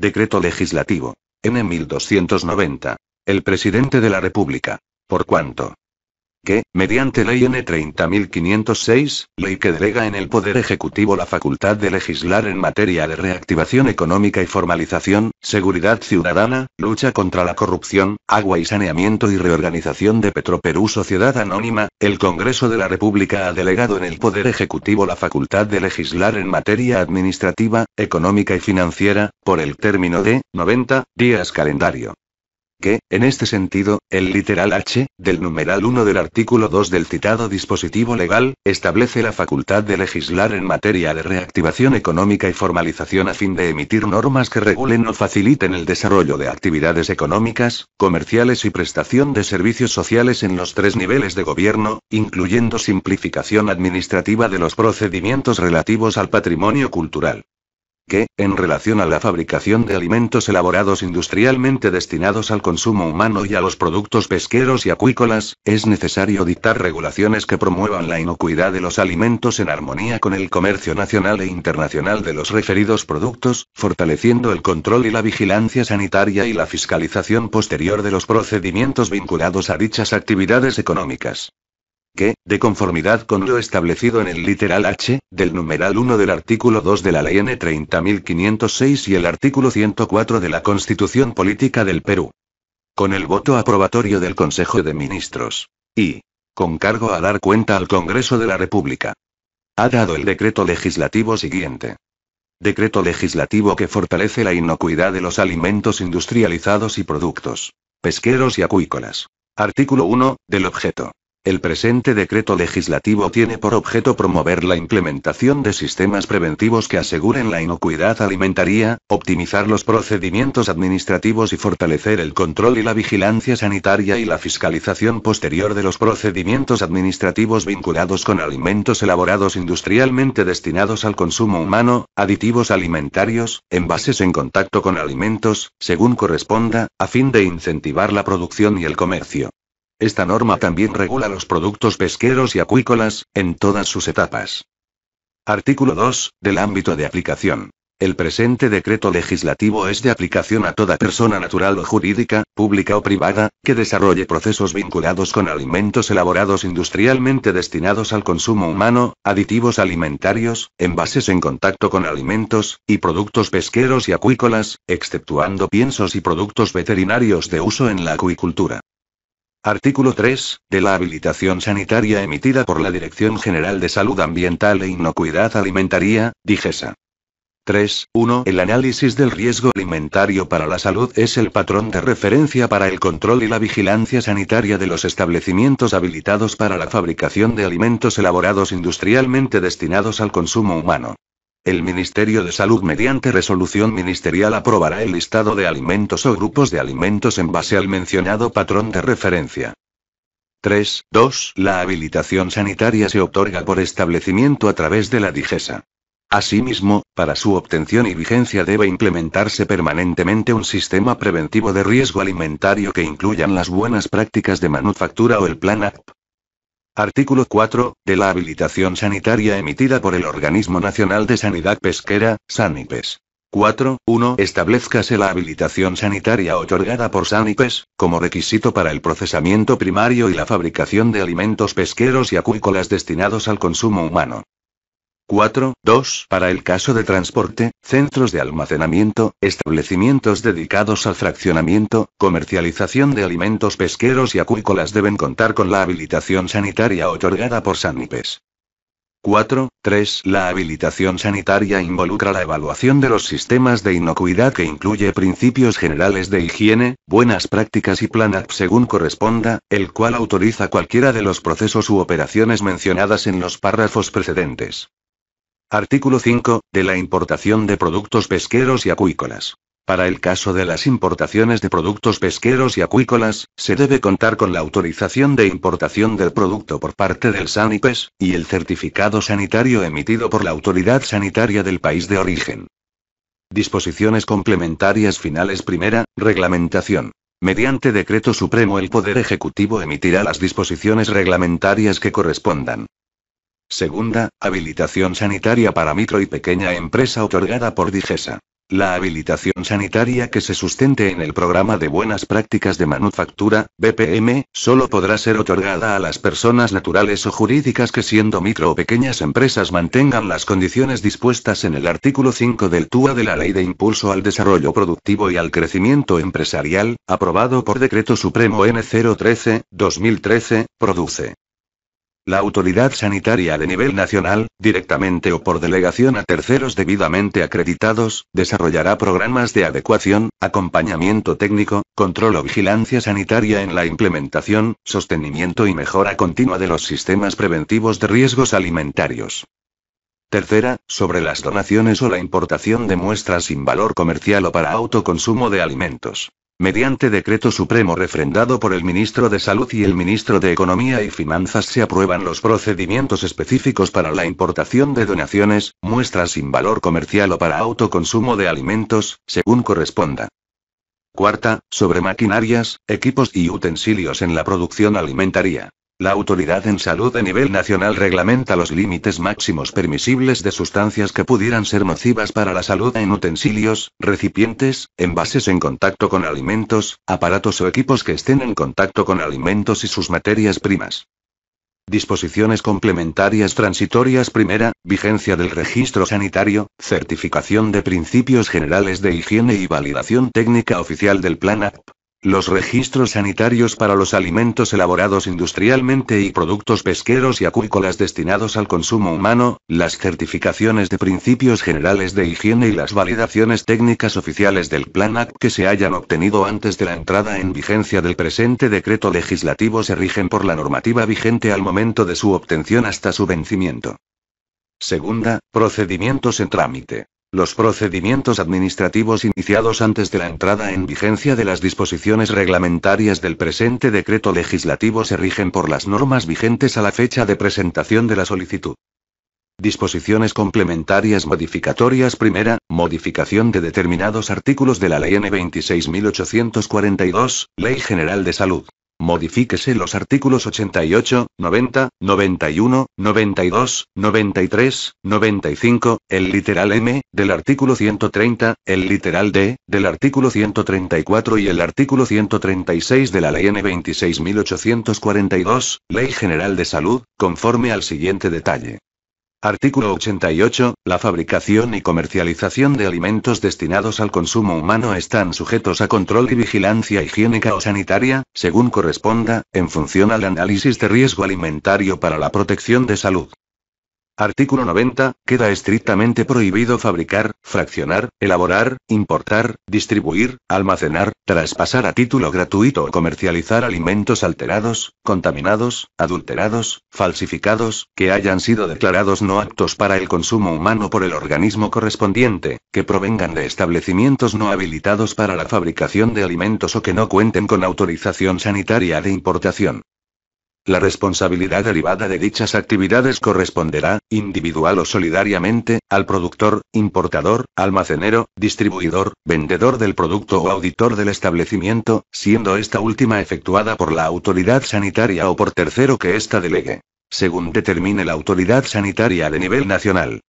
Decreto Legislativo. N. 1290. El presidente de la República. Por cuanto que, mediante Ley N30506, ley que delega en el Poder Ejecutivo la facultad de legislar en materia de reactivación económica y formalización, seguridad ciudadana, lucha contra la corrupción, agua y saneamiento y reorganización de Petroperú Sociedad Anónima, el Congreso de la República ha delegado en el Poder Ejecutivo la facultad de legislar en materia administrativa, económica y financiera, por el término de 90 días calendario que, en este sentido, el literal H, del numeral 1 del artículo 2 del citado dispositivo legal, establece la facultad de legislar en materia de reactivación económica y formalización a fin de emitir normas que regulen o faciliten el desarrollo de actividades económicas, comerciales y prestación de servicios sociales en los tres niveles de gobierno, incluyendo simplificación administrativa de los procedimientos relativos al patrimonio cultural que, en relación a la fabricación de alimentos elaborados industrialmente destinados al consumo humano y a los productos pesqueros y acuícolas, es necesario dictar regulaciones que promuevan la inocuidad de los alimentos en armonía con el comercio nacional e internacional de los referidos productos, fortaleciendo el control y la vigilancia sanitaria y la fiscalización posterior de los procedimientos vinculados a dichas actividades económicas que, de conformidad con lo establecido en el literal H, del numeral 1 del artículo 2 de la Ley N30506 y el artículo 104 de la Constitución Política del Perú. Con el voto aprobatorio del Consejo de Ministros. Y. Con cargo a dar cuenta al Congreso de la República. Ha dado el decreto legislativo siguiente. Decreto legislativo que fortalece la inocuidad de los alimentos industrializados y productos pesqueros y acuícolas. Artículo 1, del objeto. El presente decreto legislativo tiene por objeto promover la implementación de sistemas preventivos que aseguren la inocuidad alimentaria, optimizar los procedimientos administrativos y fortalecer el control y la vigilancia sanitaria y la fiscalización posterior de los procedimientos administrativos vinculados con alimentos elaborados industrialmente destinados al consumo humano, aditivos alimentarios, envases en contacto con alimentos, según corresponda, a fin de incentivar la producción y el comercio. Esta norma también regula los productos pesqueros y acuícolas, en todas sus etapas. Artículo 2. Del ámbito de aplicación. El presente decreto legislativo es de aplicación a toda persona natural o jurídica, pública o privada, que desarrolle procesos vinculados con alimentos elaborados industrialmente destinados al consumo humano, aditivos alimentarios, envases en contacto con alimentos, y productos pesqueros y acuícolas, exceptuando piensos y productos veterinarios de uso en la acuicultura. Artículo 3, de la habilitación sanitaria emitida por la Dirección General de Salud Ambiental e Inocuidad Alimentaria, DIGESA. 3.1 El análisis del riesgo alimentario para la salud es el patrón de referencia para el control y la vigilancia sanitaria de los establecimientos habilitados para la fabricación de alimentos elaborados industrialmente destinados al consumo humano. El Ministerio de Salud mediante resolución ministerial aprobará el listado de alimentos o grupos de alimentos en base al mencionado patrón de referencia. 3. 2. La habilitación sanitaria se otorga por establecimiento a través de la Digesa. Asimismo, para su obtención y vigencia debe implementarse permanentemente un sistema preventivo de riesgo alimentario que incluyan las buenas prácticas de manufactura o el Plan AP. Artículo 4, de la habilitación sanitaria emitida por el Organismo Nacional de Sanidad Pesquera, SANIPES. 4.1 1. Establezcase la habilitación sanitaria otorgada por SANIPES, como requisito para el procesamiento primario y la fabricación de alimentos pesqueros y acuícolas destinados al consumo humano. 4, 2 para el caso de transporte, centros de almacenamiento, establecimientos dedicados al fraccionamiento, comercialización de alimentos pesqueros y acuícolas deben contar con la habilitación sanitaria otorgada por Sanipes. 4.3 La habilitación sanitaria involucra la evaluación de los sistemas de inocuidad que incluye principios generales de higiene, buenas prácticas y plan app según corresponda, el cual autoriza cualquiera de los procesos u operaciones mencionadas en los párrafos precedentes. Artículo 5. De la importación de productos pesqueros y acuícolas. Para el caso de las importaciones de productos pesqueros y acuícolas, se debe contar con la autorización de importación del producto por parte del SANIPES, y el certificado sanitario emitido por la autoridad sanitaria del país de origen. Disposiciones complementarias finales primera, reglamentación. Mediante decreto supremo el Poder Ejecutivo emitirá las disposiciones reglamentarias que correspondan. Segunda, habilitación sanitaria para micro y pequeña empresa otorgada por Digesa. La habilitación sanitaria que se sustente en el programa de buenas prácticas de manufactura, BPM, solo podrá ser otorgada a las personas naturales o jurídicas que siendo micro o pequeñas empresas mantengan las condiciones dispuestas en el artículo 5 del TUA de la Ley de Impulso al Desarrollo Productivo y al Crecimiento Empresarial, aprobado por Decreto Supremo N013-2013, produce. La autoridad sanitaria de nivel nacional, directamente o por delegación a terceros debidamente acreditados, desarrollará programas de adecuación, acompañamiento técnico, control o vigilancia sanitaria en la implementación, sostenimiento y mejora continua de los sistemas preventivos de riesgos alimentarios. Tercera, sobre las donaciones o la importación de muestras sin valor comercial o para autoconsumo de alimentos. Mediante decreto supremo refrendado por el ministro de Salud y el ministro de Economía y Finanzas se aprueban los procedimientos específicos para la importación de donaciones, muestras sin valor comercial o para autoconsumo de alimentos, según corresponda. Cuarta, sobre maquinarias, equipos y utensilios en la producción alimentaria. La Autoridad en Salud a nivel nacional reglamenta los límites máximos permisibles de sustancias que pudieran ser nocivas para la salud en utensilios, recipientes, envases en contacto con alimentos, aparatos o equipos que estén en contacto con alimentos y sus materias primas. Disposiciones complementarias transitorias primera, vigencia del registro sanitario, certificación de principios generales de higiene y validación técnica oficial del Plan AP. Los registros sanitarios para los alimentos elaborados industrialmente y productos pesqueros y acuícolas destinados al consumo humano, las certificaciones de principios generales de higiene y las validaciones técnicas oficiales del Plan Act que se hayan obtenido antes de la entrada en vigencia del presente decreto legislativo se rigen por la normativa vigente al momento de su obtención hasta su vencimiento. Segunda, procedimientos en trámite. Los procedimientos administrativos iniciados antes de la entrada en vigencia de las disposiciones reglamentarias del presente decreto legislativo se rigen por las normas vigentes a la fecha de presentación de la solicitud. Disposiciones complementarias modificatorias primera, modificación de determinados artículos de la Ley N26842, Ley General de Salud. Modifíquese los artículos 88, 90, 91, 92, 93, 95, el literal M, del artículo 130, el literal D, del artículo 134 y el artículo 136 de la Ley N26842, Ley General de Salud, conforme al siguiente detalle. Artículo 88. La fabricación y comercialización de alimentos destinados al consumo humano están sujetos a control y vigilancia higiénica o sanitaria, según corresponda, en función al análisis de riesgo alimentario para la protección de salud. Artículo 90. Queda estrictamente prohibido fabricar, fraccionar, elaborar, importar, distribuir, almacenar, traspasar a título gratuito o comercializar alimentos alterados, contaminados, adulterados, falsificados, que hayan sido declarados no aptos para el consumo humano por el organismo correspondiente, que provengan de establecimientos no habilitados para la fabricación de alimentos o que no cuenten con autorización sanitaria de importación. La responsabilidad derivada de dichas actividades corresponderá, individual o solidariamente, al productor, importador, almacenero, distribuidor, vendedor del producto o auditor del establecimiento, siendo esta última efectuada por la autoridad sanitaria o por tercero que ésta delegue, según determine la autoridad sanitaria de nivel nacional.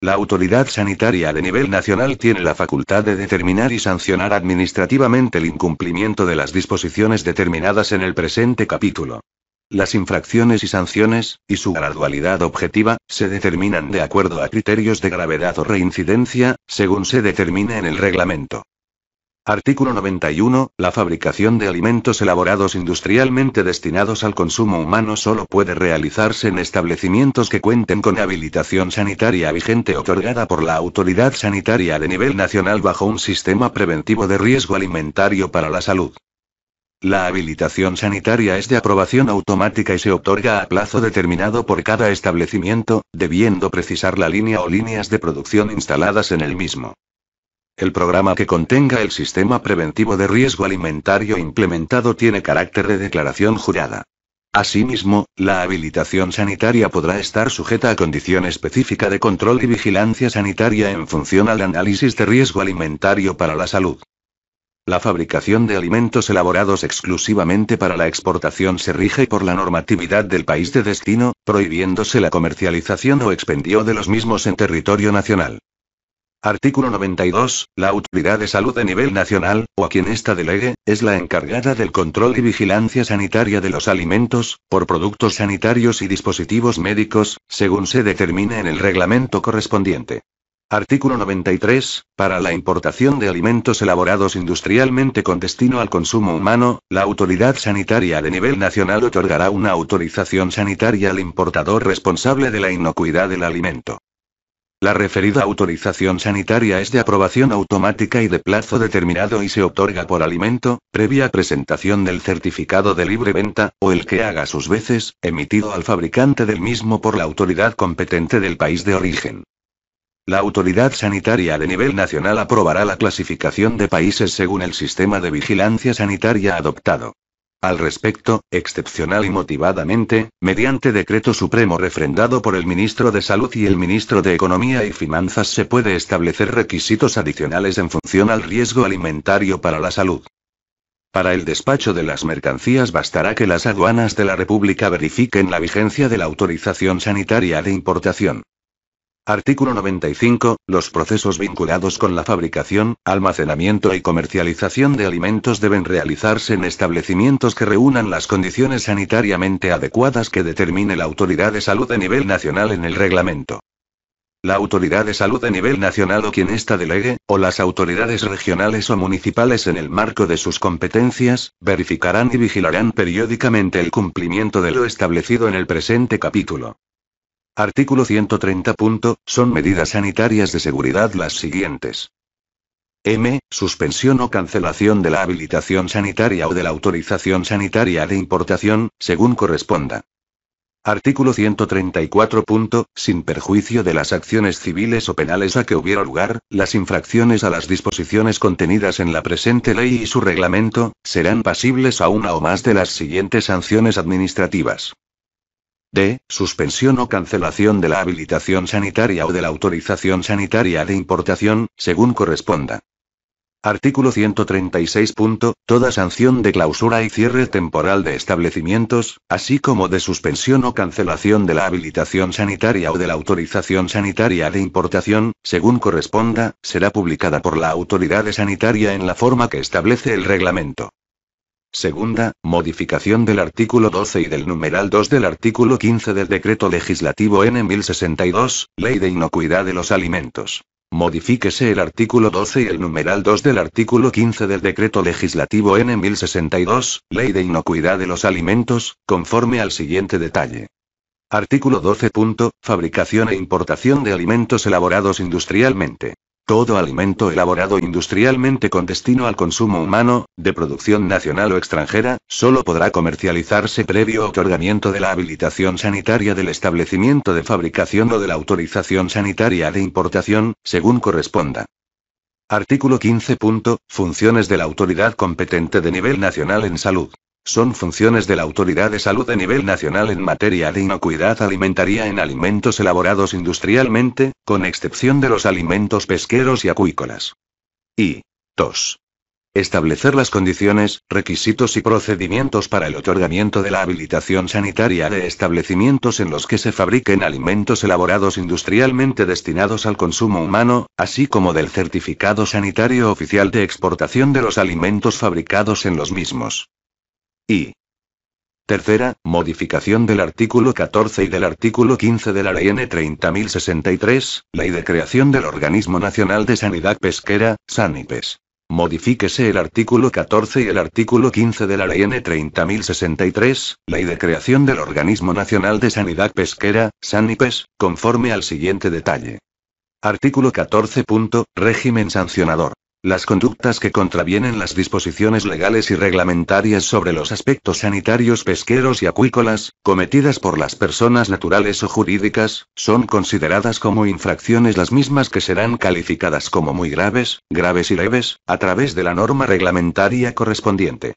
La autoridad sanitaria de nivel nacional tiene la facultad de determinar y sancionar administrativamente el incumplimiento de las disposiciones determinadas en el presente capítulo. Las infracciones y sanciones, y su gradualidad objetiva, se determinan de acuerdo a criterios de gravedad o reincidencia, según se determine en el reglamento. Artículo 91. La fabricación de alimentos elaborados industrialmente destinados al consumo humano solo puede realizarse en establecimientos que cuenten con habilitación sanitaria vigente otorgada por la autoridad sanitaria de nivel nacional bajo un sistema preventivo de riesgo alimentario para la salud. La habilitación sanitaria es de aprobación automática y se otorga a plazo determinado por cada establecimiento, debiendo precisar la línea o líneas de producción instaladas en el mismo. El programa que contenga el sistema preventivo de riesgo alimentario implementado tiene carácter de declaración jurada. Asimismo, la habilitación sanitaria podrá estar sujeta a condición específica de control y vigilancia sanitaria en función al análisis de riesgo alimentario para la salud. La fabricación de alimentos elaborados exclusivamente para la exportación se rige por la normatividad del país de destino, prohibiéndose la comercialización o expendio de los mismos en territorio nacional. Artículo 92. La Autoridad de Salud a nivel nacional, o a quien esta delegue, es la encargada del control y vigilancia sanitaria de los alimentos, por productos sanitarios y dispositivos médicos, según se determine en el reglamento correspondiente. Artículo 93. Para la importación de alimentos elaborados industrialmente con destino al consumo humano, la autoridad sanitaria de nivel nacional otorgará una autorización sanitaria al importador responsable de la inocuidad del alimento. La referida autorización sanitaria es de aprobación automática y de plazo determinado y se otorga por alimento, previa presentación del certificado de libre venta, o el que haga sus veces, emitido al fabricante del mismo por la autoridad competente del país de origen. La autoridad sanitaria de nivel nacional aprobará la clasificación de países según el sistema de vigilancia sanitaria adoptado. Al respecto, excepcional y motivadamente, mediante decreto supremo refrendado por el ministro de Salud y el ministro de Economía y Finanzas se puede establecer requisitos adicionales en función al riesgo alimentario para la salud. Para el despacho de las mercancías bastará que las aduanas de la República verifiquen la vigencia de la autorización sanitaria de importación. Artículo 95. Los procesos vinculados con la fabricación, almacenamiento y comercialización de alimentos deben realizarse en establecimientos que reúnan las condiciones sanitariamente adecuadas que determine la Autoridad de Salud a nivel nacional en el reglamento. La Autoridad de Salud a nivel nacional o quien ésta delegue, o las autoridades regionales o municipales en el marco de sus competencias, verificarán y vigilarán periódicamente el cumplimiento de lo establecido en el presente capítulo. Artículo 130. son medidas sanitarias de seguridad las siguientes. M. Suspensión o cancelación de la habilitación sanitaria o de la autorización sanitaria de importación, según corresponda. Artículo 134. sin perjuicio de las acciones civiles o penales a que hubiera lugar, las infracciones a las disposiciones contenidas en la presente ley y su reglamento, serán pasibles a una o más de las siguientes sanciones administrativas. D. Suspensión o cancelación de la habilitación sanitaria o de la autorización sanitaria de importación, según corresponda. Artículo 136. Toda sanción de clausura y cierre temporal de establecimientos, así como de suspensión o cancelación de la habilitación sanitaria o de la autorización sanitaria de importación, según corresponda, será publicada por la autoridad sanitaria en la forma que establece el reglamento. Segunda, modificación del artículo 12 y del numeral 2 del artículo 15 del decreto legislativo N1062, Ley de Inocuidad de los Alimentos. Modifíquese el artículo 12 y el numeral 2 del artículo 15 del decreto legislativo N1062, Ley de Inocuidad de los Alimentos, conforme al siguiente detalle. Artículo 12. Fabricación e importación de alimentos elaborados industrialmente. Todo alimento elaborado industrialmente con destino al consumo humano, de producción nacional o extranjera, solo podrá comercializarse previo otorgamiento de la habilitación sanitaria del establecimiento de fabricación o de la autorización sanitaria de importación, según corresponda. Artículo 15. funciones de la autoridad competente de nivel nacional en salud. Son funciones de la Autoridad de Salud a nivel nacional en materia de inocuidad alimentaria en alimentos elaborados industrialmente, con excepción de los alimentos pesqueros y acuícolas. Y. 2. Establecer las condiciones, requisitos y procedimientos para el otorgamiento de la habilitación sanitaria de establecimientos en los que se fabriquen alimentos elaborados industrialmente destinados al consumo humano, así como del certificado sanitario oficial de exportación de los alimentos fabricados en los mismos y. Tercera, modificación del artículo 14 y del artículo 15 de la Ley N30063, Ley de Creación del Organismo Nacional de Sanidad Pesquera, SANIPES. Modifíquese el artículo 14 y el artículo 15 de la Ley N30063, Ley de Creación del Organismo Nacional de Sanidad Pesquera, SANIPES, conforme al siguiente detalle. Artículo 14. Régimen sancionador. Las conductas que contravienen las disposiciones legales y reglamentarias sobre los aspectos sanitarios pesqueros y acuícolas, cometidas por las personas naturales o jurídicas, son consideradas como infracciones las mismas que serán calificadas como muy graves, graves y leves, a través de la norma reglamentaria correspondiente.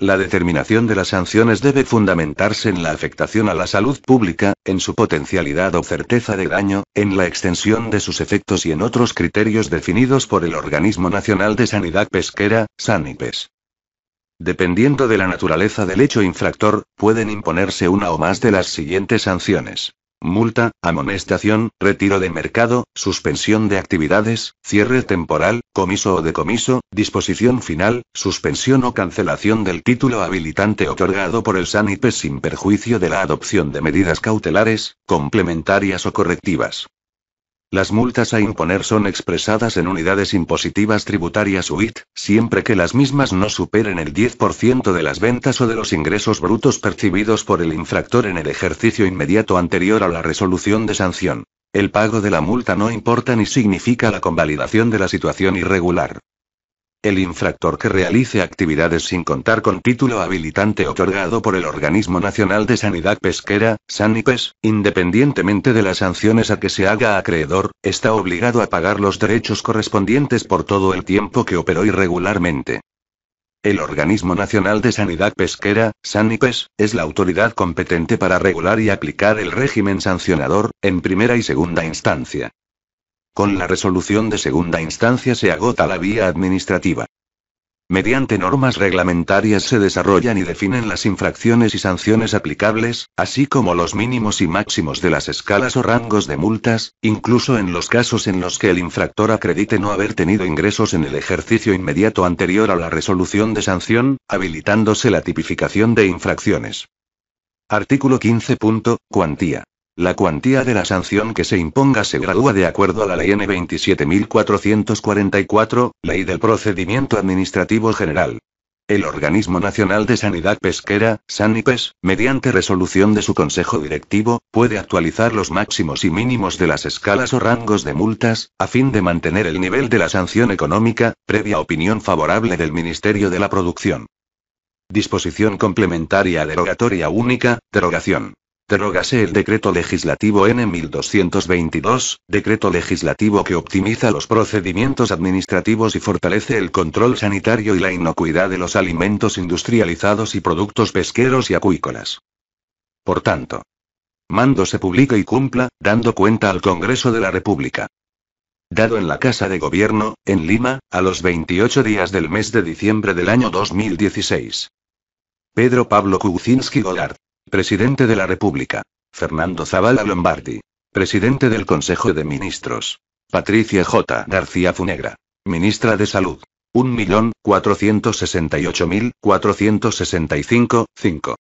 La determinación de las sanciones debe fundamentarse en la afectación a la salud pública, en su potencialidad o certeza de daño, en la extensión de sus efectos y en otros criterios definidos por el Organismo Nacional de Sanidad Pesquera, SANIPES. Dependiendo de la naturaleza del hecho infractor, pueden imponerse una o más de las siguientes sanciones multa, amonestación, retiro de mercado, suspensión de actividades, cierre temporal, comiso o decomiso, disposición final, suspensión o cancelación del título habilitante otorgado por el SANIPE sin perjuicio de la adopción de medidas cautelares, complementarias o correctivas. Las multas a imponer son expresadas en unidades impositivas tributarias UIT, siempre que las mismas no superen el 10% de las ventas o de los ingresos brutos percibidos por el infractor en el ejercicio inmediato anterior a la resolución de sanción. El pago de la multa no importa ni significa la convalidación de la situación irregular. El infractor que realice actividades sin contar con título habilitante otorgado por el Organismo Nacional de Sanidad Pesquera, SANIPES, independientemente de las sanciones a que se haga acreedor, está obligado a pagar los derechos correspondientes por todo el tiempo que operó irregularmente. El Organismo Nacional de Sanidad Pesquera, SANIPES, es la autoridad competente para regular y aplicar el régimen sancionador, en primera y segunda instancia. Con la resolución de segunda instancia se agota la vía administrativa. Mediante normas reglamentarias se desarrollan y definen las infracciones y sanciones aplicables, así como los mínimos y máximos de las escalas o rangos de multas, incluso en los casos en los que el infractor acredite no haber tenido ingresos en el ejercicio inmediato anterior a la resolución de sanción, habilitándose la tipificación de infracciones. Artículo 15. Cuantía. La cuantía de la sanción que se imponga se gradúa de acuerdo a la Ley N27444, Ley del Procedimiento Administrativo General. El Organismo Nacional de Sanidad Pesquera, SANIPES, mediante resolución de su Consejo Directivo, puede actualizar los máximos y mínimos de las escalas o rangos de multas, a fin de mantener el nivel de la sanción económica, previa opinión favorable del Ministerio de la Producción. Disposición complementaria derogatoria única, derogación. Derógase el decreto legislativo N1222, decreto legislativo que optimiza los procedimientos administrativos y fortalece el control sanitario y la inocuidad de los alimentos industrializados y productos pesqueros y acuícolas. Por tanto, mando se publica y cumpla, dando cuenta al Congreso de la República. Dado en la Casa de Gobierno, en Lima, a los 28 días del mes de diciembre del año 2016. Pedro Pablo Kuczynski Golard. Presidente de la República. Fernando Zavala Lombardi. Presidente del Consejo de Ministros. Patricia J. García Funegra. Ministra de Salud. 1.468.465.5.